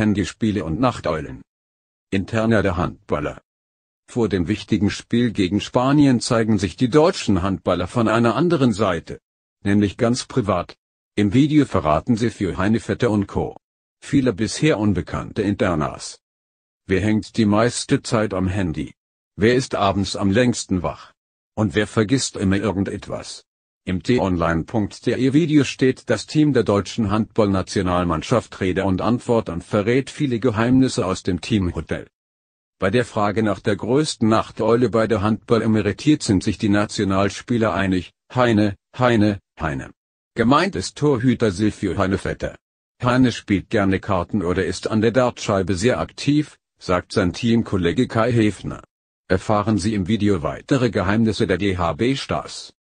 Handyspiele und Nachteulen. Interner der Handballer. Vor dem wichtigen Spiel gegen Spanien zeigen sich die deutschen Handballer von einer anderen Seite. Nämlich ganz privat. Im Video verraten sie für Heinevetter und Co. Viele bisher unbekannte Internas. Wer hängt die meiste Zeit am Handy? Wer ist abends am längsten wach? Und wer vergisst immer irgendetwas? Im t-online.de Video steht das Team der deutschen Handballnationalmannschaft Rede und Antwort und verrät viele Geheimnisse aus dem Teamhotel. Bei der Frage nach der größten Nachteule bei der Handball emeritiert sind sich die Nationalspieler einig, Heine, Heine, Heine. Gemeint ist Torhüter Silvio Heinevetter. Heine spielt gerne Karten oder ist an der Dartscheibe sehr aktiv, sagt sein Teamkollege Kai Hefner. Erfahren Sie im Video weitere Geheimnisse der DHB Stars.